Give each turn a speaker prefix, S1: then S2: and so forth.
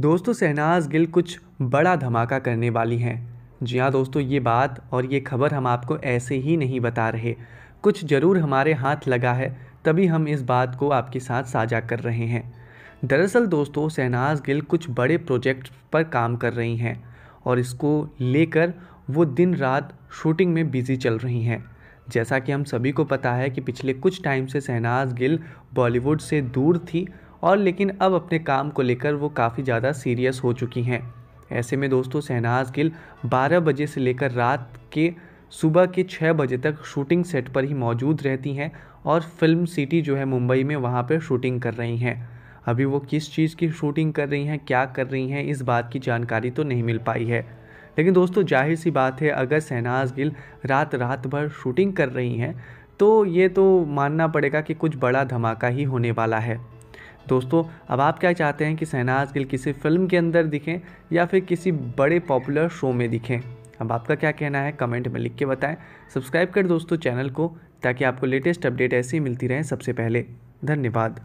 S1: दोस्तों शहनाज गिल कुछ बड़ा धमाका करने वाली हैं जी हाँ दोस्तों ये बात और ये खबर हम आपको ऐसे ही नहीं बता रहे कुछ ज़रूर हमारे हाथ लगा है तभी हम इस बात को आपके साथ साझा कर रहे हैं दरअसल दोस्तों शहनाज गिल कुछ बड़े प्रोजेक्ट पर काम कर रही हैं और इसको लेकर वो दिन रात शूटिंग में बिज़ी चल रही हैं जैसा कि हम सभी को पता है कि पिछले कुछ टाइम से शहनाज गिल बॉलीवुड से दूर थी और लेकिन अब अपने काम को लेकर वो काफ़ी ज़्यादा सीरियस हो चुकी हैं ऐसे में दोस्तों शहनाज गिल 12 बजे से लेकर रात के सुबह के 6 बजे तक शूटिंग सेट पर ही मौजूद रहती हैं और फिल्म सिटी जो है मुंबई में वहाँ पर शूटिंग कर रही हैं अभी वो किस चीज़ की शूटिंग कर रही हैं क्या कर रही हैं इस बात की जानकारी तो नहीं मिल पाई है लेकिन दोस्तों जाहिर सी बात है अगर शहनाज गिल रात रात भर शूटिंग कर रही हैं तो ये तो मानना पड़ेगा कि कुछ बड़ा धमाका ही होने वाला है दोस्तों अब आप क्या चाहते हैं कि शहनाज गिल किसी फिल्म के अंदर दिखें या फिर किसी बड़े पॉपुलर शो में दिखें अब आपका क्या कहना है कमेंट में लिख के बताएं सब्सक्राइब कर दोस्तों चैनल को ताकि आपको लेटेस्ट अपडेट ऐसे ही मिलती रहें सबसे पहले धन्यवाद